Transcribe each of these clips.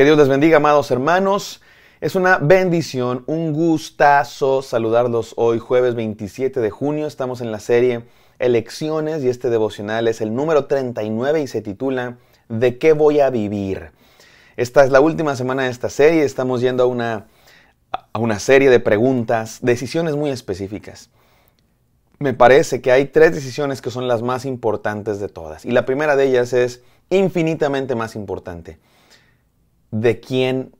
Que Dios les bendiga, amados hermanos. Es una bendición, un gustazo saludarlos hoy, jueves 27 de junio. Estamos en la serie Elecciones y este devocional es el número 39 y se titula ¿De qué voy a vivir? Esta es la última semana de esta serie. Estamos yendo a una, a una serie de preguntas, decisiones muy específicas. Me parece que hay tres decisiones que son las más importantes de todas. Y la primera de ellas es infinitamente más importante de quién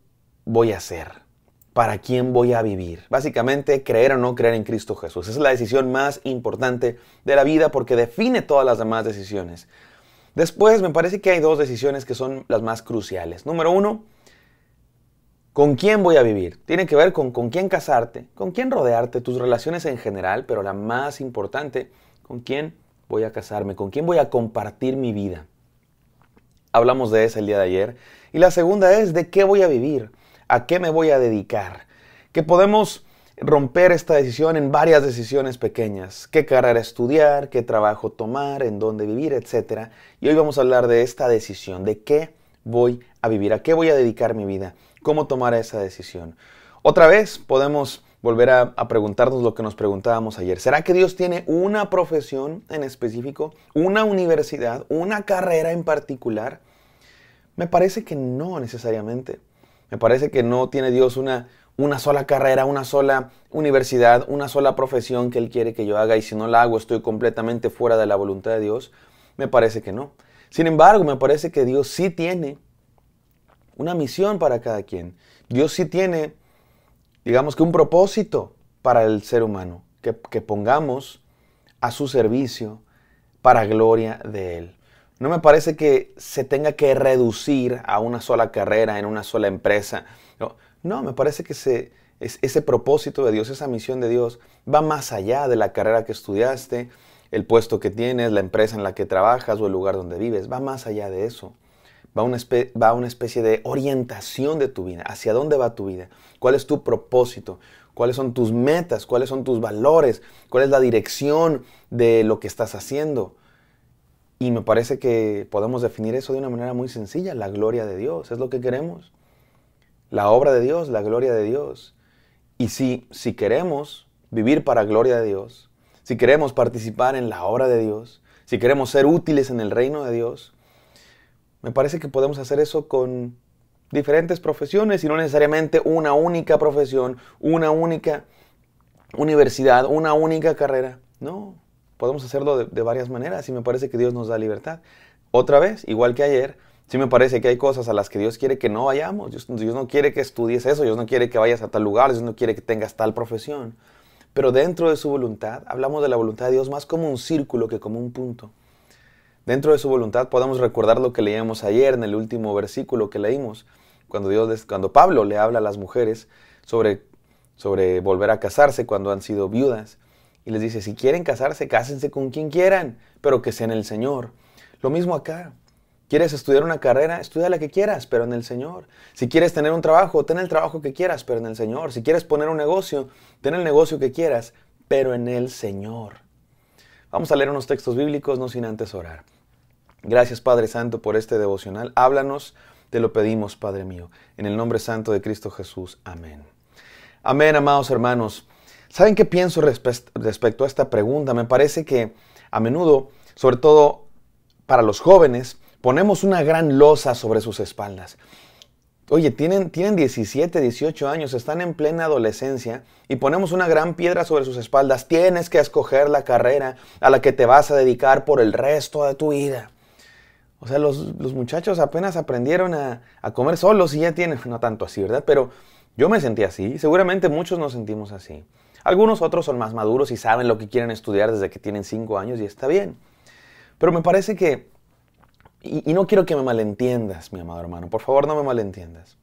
voy a ser, para quién voy a vivir. Básicamente, creer o no creer en Cristo Jesús. Esa es la decisión más importante de la vida porque define todas las demás decisiones. Después, me parece que hay dos decisiones que son las más cruciales. Número uno, ¿con quién voy a vivir? Tiene que ver con con quién casarte, con quién rodearte, tus relaciones en general, pero la más importante, con quién voy a casarme, con quién voy a compartir mi vida. Hablamos de eso el día de ayer. Y la segunda es de qué voy a vivir, a qué me voy a dedicar. Que podemos romper esta decisión en varias decisiones pequeñas. ¿Qué carrera estudiar? ¿Qué trabajo tomar? ¿En dónde vivir? Etcétera. Y hoy vamos a hablar de esta decisión, de qué voy a vivir, a qué voy a dedicar mi vida, cómo tomar esa decisión. Otra vez podemos volver a, preguntarnos lo que nos preguntábamos ayer. ¿Será que Dios tiene una profesión en específico, una universidad, una carrera en particular? Me parece que no necesariamente. Me parece que no tiene Dios una, una sola carrera, una sola universidad, una sola profesión que Él quiere que yo haga y si no la hago estoy completamente fuera de la voluntad de Dios. Me parece que no. Sin embargo, me parece que Dios sí tiene una misión para cada quien. Dios sí tiene digamos que un propósito para el ser humano, que, que pongamos a su servicio para gloria de Él. No me parece que se tenga que reducir a una sola carrera, en una sola empresa. No, me parece que ese propósito de Dios, esa misión de Dios, va más allá de la carrera que estudiaste, el puesto que tienes, la empresa en la que trabajas o el lugar donde vives. Va más allá de eso va una, una especie de orientación de tu vida, hacia dónde va tu vida, cuál es tu propósito, cuáles son tus metas, cuáles son tus valores, cuál es la dirección de lo que estás haciendo. Y me parece que podemos definir eso de una manera muy sencilla, la gloria de Dios, es lo que queremos. La obra de Dios, la gloria de Dios. Y si, si queremos vivir para gloria de Dios, si queremos participar en la obra de Dios, si queremos ser útiles en el reino de Dios, me parece que podemos hacer eso con diferentes profesiones y no necesariamente una única profesión, una única universidad, una única carrera. No, podemos hacerlo de, varias maneras y me parece que Dios nos da libertad. Otra vez, igual que ayer, sí me parece que hay cosas a las que Dios quiere que no vayamos. Dios no quiere que estudies eso, Dios no quiere que vayas a tal lugar, Dios no quiere que tengas tal profesión. Pero dentro de su voluntad, hablamos de la voluntad de Dios más como un círculo que como un punto dentro de su voluntad podamos recordar lo que leíamos ayer en el último versículo que leímos, cuando, Dios, cuando Pablo le habla a las mujeres sobre, sobre volver a casarse cuando han sido viudas. Y les dice, si quieren casarse, cásense con quien quieran, pero que sea en el Señor. Lo mismo acá. ¿Quieres estudiar una carrera? Estudia la que quieras, pero en el Señor. Si quieres tener un trabajo, ten el trabajo que quieras, pero en el Señor. Si quieres poner un negocio, ten el negocio que quieras, pero en el Señor. Vamos a leer unos textos bíblicos, no sin antes orar. Gracias Padre Santo por este devocional. Háblanos, te lo pedimos Padre mío, en el nombre santo de Cristo Jesús. Amén. Amén, amados hermanos. ¿Saben qué pienso respecto a esta pregunta? Me parece que a menudo, sobre todo para los jóvenes, ponemos una gran losa sobre sus espaldas oye, tienen, tienen 17, 18 años, están en plena adolescencia y ponemos una gran piedra sobre sus espaldas. Tienes que escoger la carrera a la que te vas a dedicar por el resto de tu vida. O sea, los, los muchachos apenas aprendieron a, a, comer solos y ya tienen, no tanto así, ¿verdad? Pero yo me sentí así, seguramente muchos nos sentimos así. Algunos otros son más maduros y saben lo que quieren estudiar desde que tienen 5 años y está bien. Pero me parece que y, no quiero que me malentiendas, mi amado hermano. Por favor, no me malentiendas.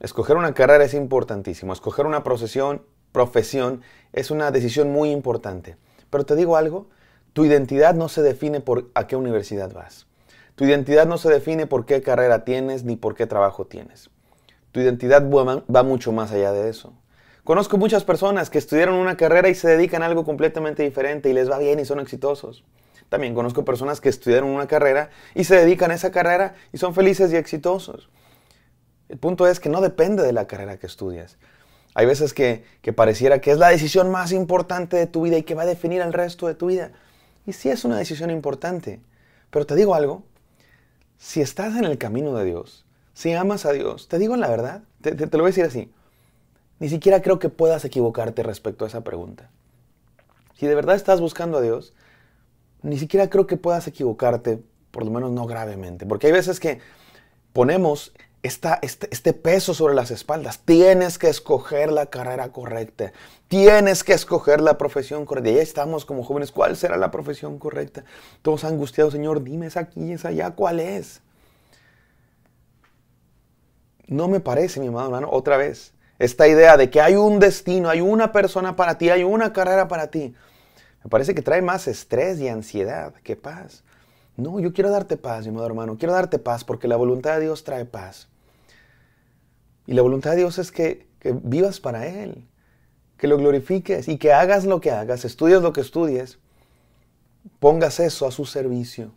Escoger una carrera es importantísimo. Escoger una profesión es una decisión muy importante. Pero te digo algo, tu identidad no se define por a qué universidad vas. Tu identidad no se define por qué carrera tienes ni por qué trabajo tienes. Tu identidad va mucho más allá de eso. Conozco muchas personas que estudiaron una carrera y se dedican a algo completamente diferente y les va bien y son exitosos. También conozco personas que estudiaron una carrera y se dedican a esa carrera y son felices y exitosos. El punto es que no depende de la carrera que estudias. Hay veces que, pareciera que es la decisión más importante de tu vida y que va a definir el resto de tu vida. Y sí es una decisión importante. Pero te digo algo, si estás en el camino de Dios, si amas a Dios, te digo la verdad, te lo voy a decir así, ni siquiera creo que puedas equivocarte respecto a esa pregunta. Si de verdad estás buscando a Dios, ni siquiera creo que puedas equivocarte, por lo menos no gravemente, porque hay veces que ponemos esta, este, este peso sobre las espaldas. Tienes que escoger la carrera correcta. Tienes que escoger la profesión correcta. Ya estamos como jóvenes. ¿Cuál será la profesión correcta? Todos angustiados, Señor, dime es aquí, es allá, ¿cuál es? No me parece, mi amado hermano, otra vez, esta idea de que hay un destino, hay una persona para ti, hay una carrera para ti parece que trae más estrés y ansiedad que paz. No, yo quiero darte paz, mi amado hermano. Quiero darte paz porque la voluntad de Dios trae paz. Y la voluntad de Dios es que, que vivas para Él, que lo glorifiques y que hagas lo que hagas, estudies lo que estudies, pongas eso a su servicio.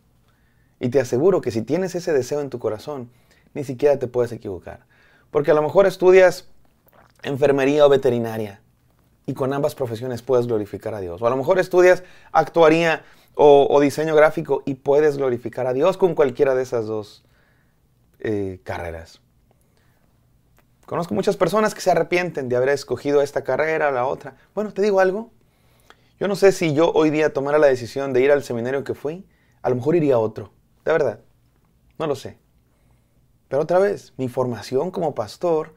Y te aseguro que si tienes ese deseo en tu corazón, ni siquiera te puedes equivocar. Porque a lo mejor estudias enfermería o veterinaria y con ambas profesiones puedes glorificar a Dios. O a lo mejor estudias actuaría o, diseño gráfico y puedes glorificar a Dios con cualquiera de esas dos eh, carreras. Conozco muchas personas que se arrepienten de haber escogido esta carrera o la otra. Bueno, te digo algo. Yo no sé si yo hoy día tomara la decisión de ir al seminario que fui, a lo mejor iría a otro. De verdad. No lo sé. Pero otra vez, mi formación como pastor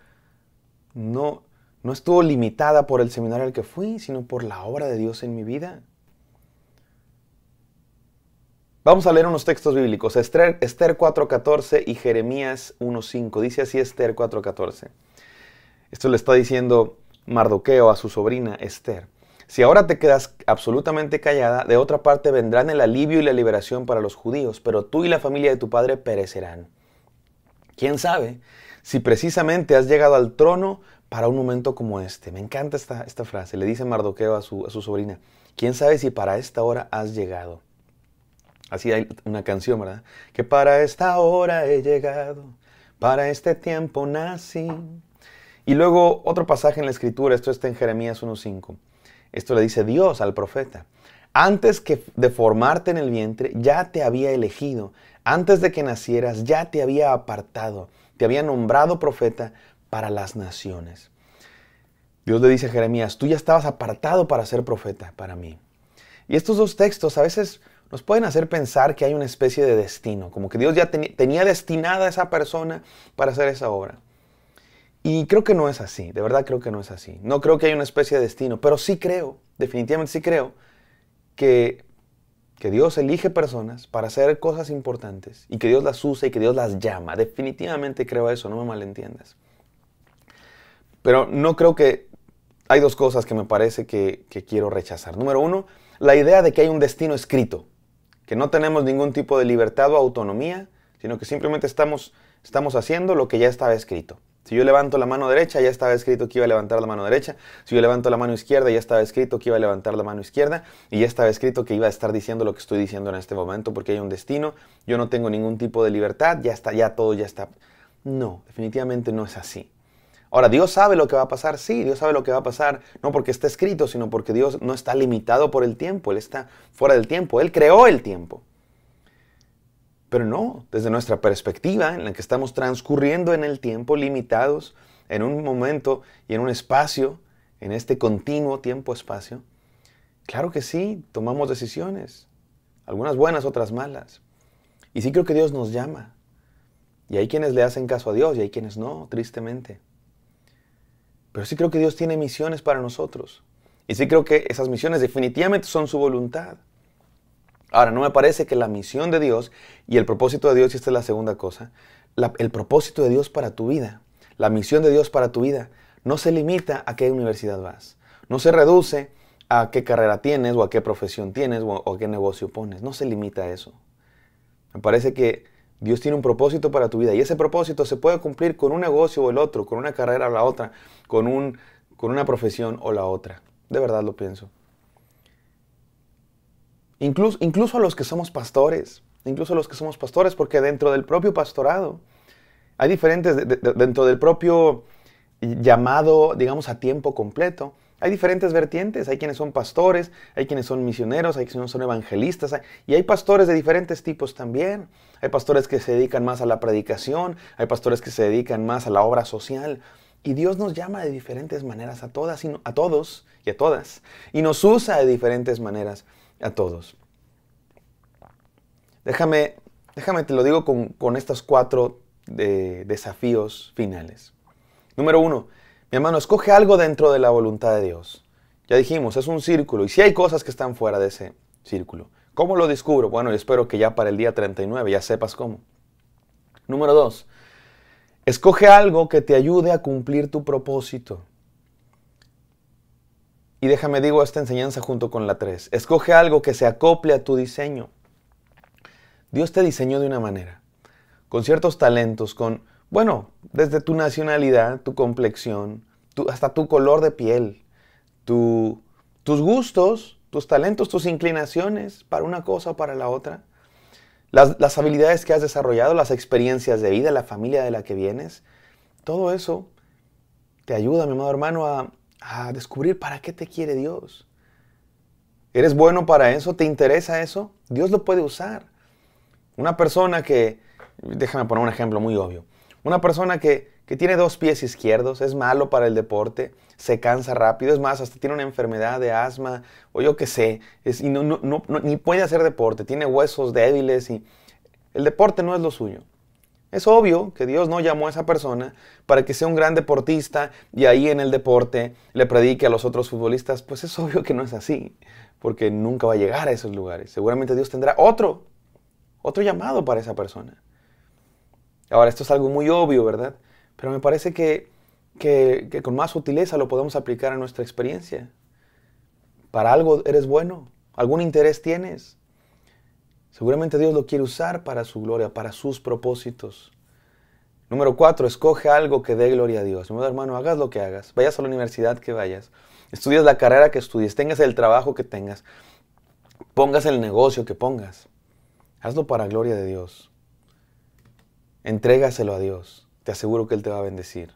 no no estuvo limitada por el seminario al que fui, sino por la obra de Dios en mi vida. Vamos a leer unos textos bíblicos. Esther, 4.14 y Jeremías 1.5. Dice así Esther 4.14. Esto le está diciendo Mardoqueo a su sobrina Esther. Si ahora te quedas absolutamente callada, de otra parte vendrán el alivio y la liberación para los judíos, pero tú y la familia de tu padre perecerán. ¿Quién sabe si precisamente has llegado al trono para un momento como este. Me encanta esta, esta frase. Le dice Mardoqueo a su, a su sobrina, ¿quién sabe si para esta hora has llegado? Así hay una canción, ¿verdad? Que para esta hora he llegado, para este tiempo nací. Y luego otro pasaje en la escritura, esto está en Jeremías 1.5. Esto le dice Dios al profeta. Antes que de formarte en el vientre, ya te había elegido. Antes de que nacieras, ya te había apartado. Te había nombrado profeta para las naciones. Dios le dice a Jeremías, tú ya estabas apartado para ser profeta para mí. Y estos dos textos a veces nos pueden hacer pensar que hay una especie de destino, como que Dios ya tenía destinada a esa persona para hacer esa obra. Y creo que no es así, de verdad creo que no es así. No creo que haya una especie de destino, pero sí creo, definitivamente sí creo, que, que Dios elige personas para hacer cosas importantes y que Dios las usa y que Dios las llama. Definitivamente creo eso, no me malentiendas. Pero no creo que... Hay dos cosas que me parece que, quiero rechazar. Número uno, la idea de que hay un destino escrito, que no tenemos ningún tipo de libertad o autonomía, sino que simplemente estamos, estamos haciendo lo que ya estaba escrito. Si yo levanto la mano derecha, ya estaba escrito que iba a levantar la mano derecha. Si yo levanto la mano izquierda, ya estaba escrito que iba a levantar la mano izquierda. Y ya estaba escrito que iba a estar diciendo lo que estoy diciendo en este momento porque hay un destino. Yo no tengo ningún tipo de libertad. Ya está, ya todo ya está. No, definitivamente no es así. Ahora, Dios sabe lo que va a pasar, sí, Dios sabe lo que va a pasar, no porque está escrito, sino porque Dios no está limitado por el tiempo, Él está fuera del tiempo, Él creó el tiempo. Pero no, desde nuestra perspectiva, en la que estamos transcurriendo en el tiempo, limitados en un momento y en un espacio, en este continuo tiempo-espacio, claro que sí, tomamos decisiones, algunas buenas, otras malas. Y sí creo que Dios nos llama. Y hay quienes le hacen caso a Dios y hay quienes no, tristemente. Pero sí creo que Dios tiene misiones para nosotros. Y sí creo que esas misiones definitivamente son su voluntad. Ahora, no me parece que la misión de Dios y el propósito de Dios, y esta es la segunda cosa, el propósito de Dios para tu vida, la misión de Dios para tu vida, no se limita a qué universidad vas. No se reduce a qué carrera tienes o a qué profesión tienes o, a qué negocio pones. No se limita a eso. Me parece que Dios tiene un propósito para tu vida y ese propósito se puede cumplir con un negocio o el otro, con una carrera o la otra, con, con una profesión o la otra. De verdad lo pienso. Incluso, incluso a los que somos pastores, incluso a los que somos pastores, porque dentro del propio pastorado, hay diferentes, dentro del propio llamado, digamos, a tiempo completo, hay diferentes vertientes, hay quienes son pastores, hay quienes son misioneros, hay quienes son evangelistas, y hay pastores de diferentes tipos también. Hay pastores que se dedican más a la predicación, hay pastores que se dedican más a la obra social. Y Dios nos llama de diferentes maneras a todas y a todos y a todas. Y nos usa de diferentes maneras a todos. Déjame, déjame te lo digo con, estos cuatro eh, desafíos finales. Número uno, mi hermano, escoge algo dentro de la voluntad de Dios. Ya dijimos, es un círculo y si hay cosas que están fuera de ese círculo. ¿Cómo lo descubro? Bueno, yo espero que ya para el día 39 ya sepas cómo. Número dos, escoge algo que te ayude a cumplir tu propósito. Y déjame digo esta enseñanza junto con la 3. Escoge algo que se acople a tu diseño. Dios te diseñó de una manera, con ciertos talentos, con bueno, desde tu nacionalidad, tu complexión, hasta tu color de piel, tus gustos, tus talentos, tus inclinaciones para una cosa o para la otra, las, habilidades que has desarrollado, las experiencias de vida, la familia de la que vienes, todo eso te ayuda, mi amado hermano, a, a descubrir para qué te quiere Dios. ¿Eres bueno para eso? ¿Te interesa eso? Dios lo puede usar. Una persona que, déjame poner un ejemplo muy obvio, una persona que, tiene dos pies izquierdos, es malo para el deporte, se cansa rápido, es más, hasta tiene una enfermedad de asma o yo qué sé, es, y no, ni puede hacer deporte, tiene huesos débiles y el deporte no es lo suyo. Es obvio que Dios no llamó a esa persona para que sea un gran deportista y ahí en el deporte le predique a los otros futbolistas, pues es obvio que no es así, porque nunca va a llegar a esos lugares. Seguramente Dios tendrá otro, otro llamado para esa persona. Ahora, esto es algo muy obvio, ¿verdad? Pero me parece que, con más sutileza lo podemos aplicar a nuestra experiencia. Para algo eres bueno, algún interés tienes. Seguramente Dios lo quiere usar para su gloria, para sus propósitos. Número cuatro, escoge algo que dé gloria a Dios. Mi hermano, hagas lo que hagas, vayas a la universidad que vayas, estudias la carrera que estudies, tengas el trabajo que tengas, pongas el negocio que pongas. Hazlo para gloria de Dios. Entrégaselo a Dios. Te aseguro que Él te va a bendecir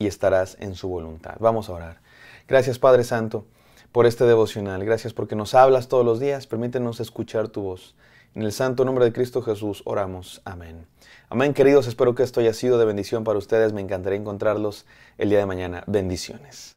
y estarás en su voluntad. Vamos a orar. Gracias Padre Santo por este devocional. Gracias porque nos hablas todos los días. Permítenos escuchar tu voz. En el santo nombre de Cristo Jesús oramos. Amén. Amén, queridos. Espero que esto haya sido de bendición para ustedes. Me encantaría encontrarlos el día de mañana. Bendiciones.